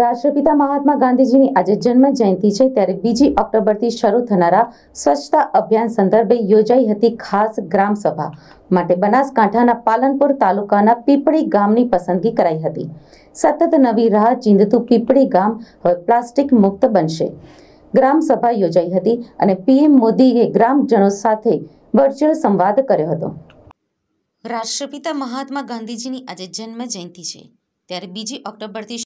રાષ્ટ્રપિતા મહાત્મા ગાંધીજીની આજે જન્મ જયંતિ છે ત્યારે બીજી ઓક્ટોબરથી શરૂ થનારા સ્વચ્છતા અભિયાન સંદર્ભે યોજાઈ હતી ખાસ ગ્રામ સભા માટે બનાસકાંઠાના પાલનપુર તાલુકાના પીપળી ગામની પસંદગી કરાઈ હતી સતત નવી રાહ ચીંધતું પીપળી ગામ હવે પ્લાસ્ટિક મુક્ત બનશે ગ્રામ સભા યોજાઈ હતી અને પીએમ મોદીએ ગ્રામજનો સાથે વર્ચ્યુઅલ સંવાદ કર્યો હતો રાષ્ટ્રપિતા મહાત્મા ગાંધીજીની આજે જન્મ જયંતિ છે ત્યારે બીજી ઓક્ટોબરથી